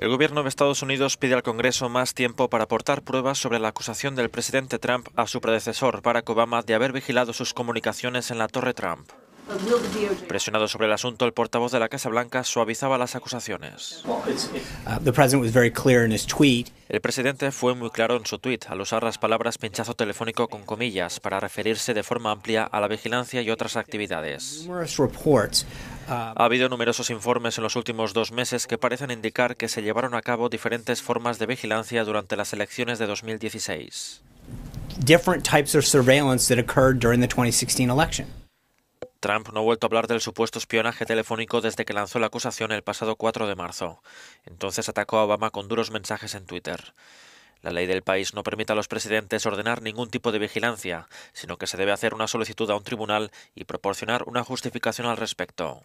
El gobierno de Estados Unidos pide al Congreso más tiempo para aportar pruebas sobre la acusación del presidente Trump a su predecesor, Barack Obama, de haber vigilado sus comunicaciones en la Torre Trump. Presionado sobre el asunto, el portavoz de la Casa Blanca suavizaba las acusaciones. Uh, el presidente fue muy claro en su tweet, al usar las palabras pinchazo telefónico con comillas para referirse de forma amplia a la vigilancia y otras actividades. Ah. Ha habido numerosos informes en los últimos dos meses que parecen indicar que se llevaron a cabo diferentes formas de vigilancia durante las elecciones de 2016. Trump no ha vuelto a hablar del supuesto espionaje telefónico desde que lanzó la acusación el pasado 4 de marzo. Entonces atacó a Obama con duros mensajes en Twitter. La ley del país no permite a los presidentes ordenar ningún tipo de vigilancia, sino que se debe hacer una solicitud a un tribunal y proporcionar una justificación al respecto.